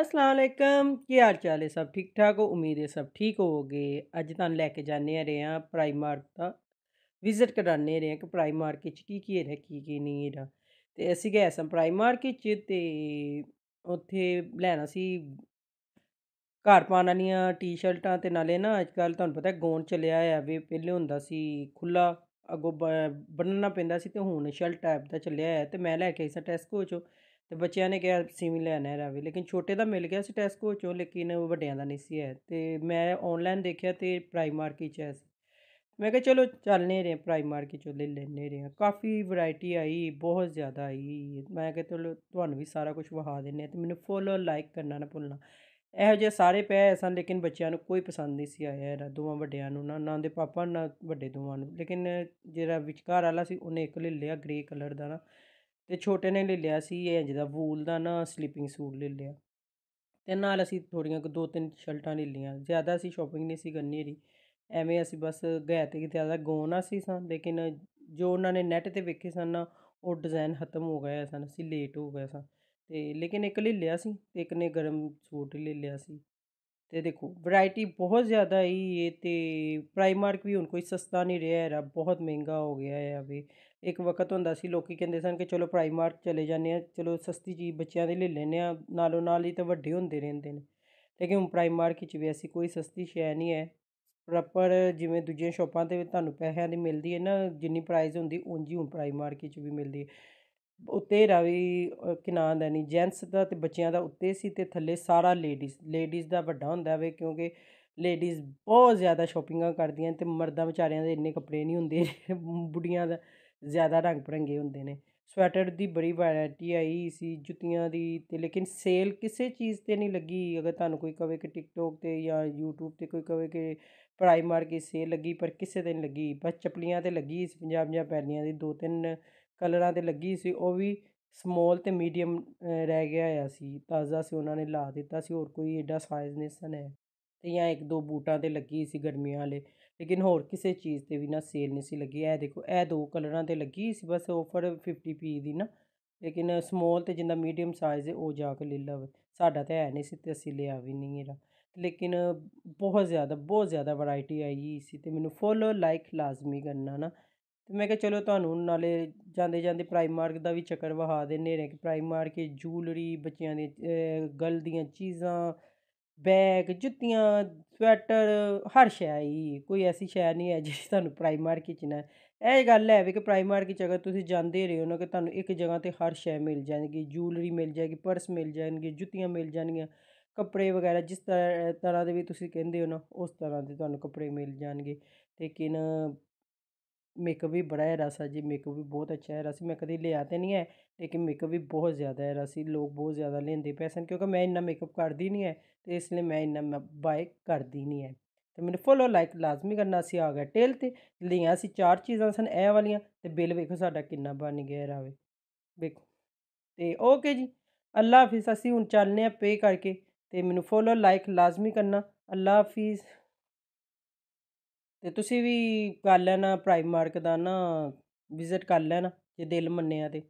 ਅਸਲਾਮ ਅਲੈਕਮ ਕੀ ਹਾਲ ਚਾਲ ਹੈ ਸਭ ਠੀਕ ਠਾਕ ਹੋ ਉਮੀਦ ਹੈ ਸਭ ਠੀਕ ਹੋਵੋਗੇ ਅੱਜ ਤੁਹਾਨੂੰ ਲੈ ਕੇ ਜਾਣੇ ਆ ਰਹੇ ਆ ਪ੍ਰਾਈਮਾਰਕ ਦਾ ਵਿਜ਼ਿਟ ਕਰਾਣੇ ਰਹੇ ਆ ਕਿ ਪ੍ਰਾਈਮਾਰਕ ਵਿੱਚ ਕੀ ਕੀ ਹੈ ਕੀ ਕੀ ਨਹੀਂ ਹੈ ਤੇ ਅਸੀਂ ਗਏ ਸਾਂ ਪ੍ਰਾਈਮਾਰਕ ਵਿੱਚ ਤੇ ਉੱਥੇ ਲੈਣਾ ਸੀ ਘਰ ਪਾਉਣ ਵਾਲੀਆਂ ਟੀ-ਸ਼ਰਟਾਂ ਤੇ ਨਾਲੇ ਨਾ ਅੱਜ ਕੱਲ ਤੁਹਾਨੂੰ ਪਤਾ ਗੌਨ ਚੱਲਿਆ ਆ ਵੀ ਪਹਿਲੇ ਹੁੰਦਾ ਸੀ ਖੁੱਲਾ ਅਗੋ ਬੰਨਣਾ ਪੈਂਦਾ ਸੀ ਤੇ ਹੁਣ ਸ਼ਲ ਟਾਈਪ ਦਾ ਚੱਲਿਆ ਆ ਤੇ ਮੈਂ ਲੈ ਕੇ ਆਈ ਸਾਂ ਟੈਸਕੋ ਚੋਂ ਤੇ ਬੱਚਿਆਂ ਨੇ ਕਿਹਾ ਮਿਲ ਲੈਣਾ ਹੈ ਰਵੀ ਲੇਕਿਨ ਛੋਟੇ ਦਾ ਮਿਲ ਗਿਆ ਸੀ ਟੈਸਕੋ ਚੋਂ ਲੇਕਿਨ ਵੱਡਿਆਂ ਦਾ ਨਹੀਂ ਸੀ ਹੈ ਤੇ ਮੈਂ ਆਨਲਾਈਨ ਦੇਖਿਆ ਤੇ ਪ੍ਰਾਈਮਾਰਕ ਹੀ ਚ ਸੀ ਮੈਂ ਕਿਹਾ ਚਲੋ ਚੱਲਨੇ ਰਹੇ ਪ੍ਰਾਈਮਾਰਕ ਚੋਂ ਲੈ ਲੈਨੇ ਰਹੇ ਕਾਫੀ ਵੈਰਾਈਟੀ ਆਈ ਬਹੁਤ ਜ਼ਿਆਦਾ ਆਈ ਮੈਂ ਕਿਹਾ ਚਲੋ ਤੁਹਾਨੂੰ ਵੀ ਸਾਰਾ ਕੁਝ ਵਹਾ ਦਿੰਨੇ ਤੇ ਮੈਨੂੰ ਫੋਲੋ ਲਾਈਕ ਕਰਨਾ ਨਾ ਭੁੱਲਣਾ ਇਹੋ ਜਿਹੇ ਸਾਰੇ ਪਏ ਸਨ ਲੇਕਿਨ ਬੱਚਿਆਂ ਨੂੰ ਕੋਈ ਪਸੰਦ ਨਹੀਂ ਸੀ ਆਇਆ ਇਹਦਾ ਦੋਵਾਂ ਵੱਡਿਆਂ ਨੂੰ ਨਾ ਨਾ ਦੇ ਪਾਪਾ ਨਾ ਵੱਡੇ ਦੋਵਾਂ ਨੂੰ ਲੇਕਿਨ ਜਿਹੜਾ ਵਿਚਕਾਰ ਵਾਲਾ ਸੀ ਉਹਨੇ ਇੱਕ ਲੈ ਲਿਆ ਗ੍ਰੇ ਕਲਰ ਦਾ ਨਾ ਤੇ ਛੋਟੇ ਨੇ ਲੈ ਲਿਆ ਸੀ ਇੰਜ ਦਾ ਵੂਲ ਦਾ ਨਾ ਸਲੀਪਿੰਗ ਸੂਟ ਲੈ ਲਿਆ ਤੇ ਨਾਲ ਅਸੀਂ ਥੋੜੀਆਂ ਕੁ ਦੋ ਤਿੰਨ ਸ਼ਰਟਾਂ ਲੈ ਲਈਆਂ ਜ਼ਿਆਦਾ ਅਸੀਂ ਸ਼ਾਪਿੰਗ ਨਹੀਂ ਸੀ ਕਰਨੀ ਰਹੀ ਐਵੇਂ ਅਸੀਂ ਬਸ ਗਏ ਤੇ ਕਿਤੇ ਜ਼ਿਆਦਾ ਗੋਣਾ ਸੀ ਸਨ ਲੇਕਿਨ ਜੋ ਉਹਨਾਂ ਨੇ ਨੈਟ 'ਤੇ ਵੇਖੇ ਸਨ ਨਾ ਉਹ ਡਿਜ਼ਾਈਨ ਖਤਮ ਹੋ ਗਏ ਸਨ ਅਸੀਂ ਲੇਟ ਹੋ ਗਏ ਸਾਂ ਤੇ ਲੇਕਿਨ ਇੱਕ ਲੈ ਲਿਆ ਸੀ ਤੇ ਇੱਕ ਨੇ ਗਰਮ ਸੂਟ ਲੈ ਲਿਆ ਸੀ ਤੇ ਦੇਖੋ ਵੈਰਾਈਟੀ ਬਹੁਤ ਜ਼ਿਆਦਾ ਹੀ ਇਹ ਤੇ ਪ੍ਰਾਈਮਾਰਕ ਵੀ ਹੁਣ ਕੋਈ ਸਸਤਾ ਨਹੀਂ ਰਿਹਾ ਰਬ ਬਹੁਤ ਮਹਿੰਗਾ ਹੋ ਗਿਆ ਹੈ ਅਭੀ ਇੱਕ ਵਕਤ ਹੁੰਦਾ ਸੀ ਲੋਕੀ ਕਹਿੰਦੇ ਸਨ ਕਿ ਚਲੋ ਪ੍ਰਾਈਮਾਰਕ ਚਲੇ ਜਾਂਦੇ ਆ ਚਲੋ ਸਸਤੀ ਚੀਜ਼ ਬੱਚਿਆਂ ਦੇ ਲੈ ਲੈਣੇ ਆ ਨਾਲੋਂ ਨਾਲ ਹੀ ਤਾਂ ਵੱਡੇ ਹੁੰਦੇ ਰਹਿੰਦੇ ਨੇ ਲੇਕਿਨ ਹੁਣ ਪ੍ਰਾਈਮਾਰਕ ਵਿੱਚ ਵੀ ਐਸੀ ਕੋਈ ਸਸਤੀ ਸ਼ੈ ਨਹੀਂ ਹੈ ਪ੍ਰੋਪਰ ਜਿਵੇਂ ਦੂਜੀਆਂ ਸ਼ੋਪਾਂ 'ਤੇ ਤੁਹਾਨੂੰ ਪੈਸਿਆਂ ਦੀ ਮਿਲਦੀ ਹੈ ਨਾ ਜਿੰਨੀ ਪ੍ਰਾਈਸ ਹੁੰਦੀ ਉਂਝ ਹੀ ਹੁਣ ਪ੍ਰਾਈਮਾਰਕ ਵਿੱਚ ਵੀ ਮਿਲਦੀ ਹੈ ਉੱਤੇ ਰਵੀ ਕਿਨਾਂ ਦਾ ਨਹੀਂ ਜੈਂਟਸ ਦਾ ਤੇ ਬੱਚਿਆਂ ਦਾ ਉੱਤੇ ਸੀ ਤੇ ਥੱਲੇ ਸਾਰਾ ਲੇਡੀਜ਼ ਲੇਡੀਜ਼ ਦਾ ਵੱਡਾ ਹੁੰਦਾ ਵੇ ਕਿਉਂਕਿ ਲੇਡੀਜ਼ ਬਹੁਤ ਜ਼ਿਆਦਾ ਸ਼ਾਪਿੰਗਾਂ ਕਰਦੀਆਂ ਤੇ ਮਰਦਾਂ ਵਿਚਾਰਿਆਂ ਦੇ ਇੰਨੇ ਕੱਪੜੇ ਨਹੀਂ ਹੁੰਦੇ ਬੁੱਢੀਆਂ ਦਾ ਜ਼ਿਆਦਾ ਰੰਗ ਪਰੰਗੇ ਹੁੰਦੇ ਨੇ ਸਵੈਟਰ ਦੀ ਬੜੀ ਵੈਰਾਈਟੀ ਆਈ ਸੀ ਜੁੱਤੀਆਂ ਦੀ ਤੇ ਲੇਕਿਨ ਸੇਲ ਕਿਸੇ ਚੀਜ਼ 'ਤੇ ਨਹੀਂ ਲੱਗੀ ਅਗਰ ਤੁਹਾਨੂੰ ਕੋਈ ਕਵੇ ਕਿ ਟਿਕਟੋਕ 'ਤੇ ਜਾਂ ਯੂਟਿਊਬ 'ਤੇ ਕੋਈ ਕਵੇ ਕਿ ਪ੍ਰਾਈਮਾਰ ਕੀ ਸੇਲ ਲੱਗੀ ਪਰ ਕਿਸੇ 'ਤੇ ਨਹੀਂ ਲੱਗੀ ਬਸ ਚਪਲੀਆਂ 'ਤੇ ਲੱਗੀ ਪੰਜਾਬ ਜਾਂ ਪੈਲੀਆਂ ਦੀ ਦੋ ਤਿੰਨ ਕਲਰਾਂ 'ਤੇ ਲੱਗੀ ਸੀ ਉਹ ਵੀ ਸਮਾਲ ਤੇ ਮੀਡੀਅਮ ਰਹਿ ਗਿਆ ਆ ਸੀ ਤਾਜ਼ਾ ਸੀ ਉਹਨਾਂ ਨੇ ਲਾ ਦਿੱਤਾ ਸੀ ਹੋਰ ਕੋਈ ਐਡਾ ਸਾਈਜ਼ ਨਹੀਂ ਸਨ ਹੈ ਤੇ ਜਾਂ ਇੱਕ ਦੋ ਬੂਟਾਂ 'ਤੇ ਲੱਗੀ ਸੀ ਗਰਮੀਆਂ ਵਾਲੇ ਲੇਕਿਨ ਹੋਰ ਕਿਸੇ ਚੀਜ਼ 'ਤੇ ਵੀ ਨਾ ਸੇਲ ਨਹੀਂ ਸੀ ਲੱਗੀ ਇਹ ਦੇਖੋ ਇਹ ਦੋ ਕਲਰਾਂ 'ਤੇ ਲੱਗੀ ਸੀ ਬਸ ਆਫਰ 50 ਪੀ ਦੀ ਨਾ ਲੇਕਿਨ ਸਮਾਲ ਤੇ ਜਿੰਦਾ ਮੀਡੀਅਮ ਸਾਈਜ਼ ਹੈ ਉਹ ਜਾ ਕੇ ਲੈ ਲਵੇ ਸਾਡਾ ਤਾਂ ਹੈ ਨਹੀਂ ਸੀ ਤੇ ਅਸੀਂ ਲਿਆ ਵੀ ਨਹੀਂ ਇਹਦਾ ਲੇਕਿਨ ਬਹੁਤ ਜ਼ਿਆਦਾ ਬਹੁਤ ਜ਼ਿਆਦਾ ਵੈਰਾਈਟੀ ਆਈ ਸੀ ਤੇ ਮੈਨੂੰ ਫੋਲੋ ਲਾਈਕ ਲਾਜ਼ਮੀ ਕਰਨਾ ਨਾ ਤੇ ਮੈਂ ਕਿਹਾ ਚਲੋ ਤੁਹਾਨੂੰ ਨਾਲੇ ਜਾਂਦੇ ਜਾਂਦੇ ਪ੍ਰਾਈਮ ਮਾਰਕ ਦਾ ਵੀ ਚੱਕਰ ਵਹਾ ਦੇਨੇ ਨੇ ਕਿ ਪ੍ਰਾਈਮ ਮਾਰਕੀਟ ਜੂਲਰੀ ਬੱਚਿਆਂ ਦੇ ਗਲ ਦੀਆਂ ਚੀਜ਼ਾਂ ਬੈਗ ਜੁੱਤੀਆਂ ਸਵੈਟਰ ਹਰ ਸ਼ੈ ਹੀ ਕੋਈ ਐਸੀ ਸ਼ੈ ਨਹੀਂ ਹੈ ਜਿਹੜੀ ਤੁਹਾਨੂੰ ਪ੍ਰਾਈਮ ਮਾਰਕ ਵਿੱਚ ਨਾ ਇਹ ਗੱਲ ਹੈ ਵੀ ਕਿ ਪ੍ਰਾਈਮ ਮਾਰਕ ਦੀ ਅਗਰ ਤੁਸੀਂ ਜਾਂਦੇ ਰਹੇ ਹੋ ਨਾ ਕਿ ਤੁਹਾਨੂੰ ਇੱਕ ਜਗ੍ਹਾ ਤੇ ਹਰ ਸ਼ੈ ਮਿਲ ਜਾਣਗੀ ਜੂਲਰੀ ਮਿਲ ਜਾਏਗੀ ਪਰਸ ਮਿਲ ਜਾਣਗੇ ਜੁੱਤੀਆਂ ਮਿਲ ਜਾਣਗੀਆਂ ਕੱਪੜੇ ਵਗੈਰਾ ਜਿਸ ਤਰ੍ਹਾਂ ਤਰ੍ਹਾਂ ਦੇ ਵੀ ਤੁਸੀਂ ਕਹਿੰਦੇ ਹੋ ਨਾ ਉਸ ਤਰ੍ਹਾਂ ਦੇ ਤੁਹਾਨੂੰ ਕੱਪੜੇ ਮਿਲ ਜਾਣਗੇ ਲੇਕਿਨ ਮੇਕਅਪ ਵੀ ਬੜਾ ਹੈ ਰਸਾ ਜੀ ਮੇਕਅਪ ਵੀ ਬਹੁਤ ਅੱਛਾ ਹੈ ਰਸੀ ਮੈਂ ਕਦੀ ਲਿਆ ਤੇ ਨਹੀਂ ਹੈ ਲੇਕਿਨ ਮੇਕਅਪ ਵੀ ਬਹੁਤ ਜ਼ਿਆਦਾ ਹੈ ਰਸੀ ਲੋਕ ਬਹੁਤ ਜ਼ਿਆਦਾ ਲੈਂਦੇ पे ਕਿਉਂਕਿ ਮੈਂ ਇੰਨਾ ਮੇਕਅਪ ਕਰਦੀ ਨਹੀਂ ਹੈ ਤੇ ਇਸ ਲਈ ਮੈਂ ਇੰਨਾ ਬਾਏ ਕਰਦੀ ਨਹੀਂ ਹੈ ਤੇ ਮੈਨੂੰ ਫੋਲੋ ਲਾਈਕ ਲਾਜ਼ਮੀ ਕਰਨਾ ਸੀ ਆ ਗਿਆ ਟੇਲ ਤੇ ਲਈਆਂ ਸੀ ਚਾਰ ਚੀਜ਼ਾਂ ਸਨ ਇਹ ਵਾਲੀਆਂ ਤੇ ਬਿੱਲ ਵੇਖੋ ਸਾਡਾ ਕਿੰਨਾ ਬਣ ਗਿਆ ਰਾਵੇ ਵੇਖੋ ਤੇ ਓਕੇ ਜੀ ਅੱਲਾ ਹਾਫਿਜ਼ ਅਸੀਂ ਹੁਣ ਚੱਲਨੇ ਆ ਪੇ ਕਰਕੇ ਤੇ ਮੈਨੂੰ ਫੋਲੋ ਲਾਈਕ ਲਾਜ਼ਮੀ ਕਰਨਾ ਅੱਲਾ ਹਾਫਿਜ਼ ਤੇ ਤੁਸੀਂ ਵੀ ਕਰ ਲੈਣਾ ਪ੍ਰਾਈਮਾਰਕ ਦਾ ਨਾ ਵਿਜ਼ਿਟ ਕਰ ਲੈਣਾ ਜੇ ਦਿਲ ਮੰਨਿਆ ਤੇ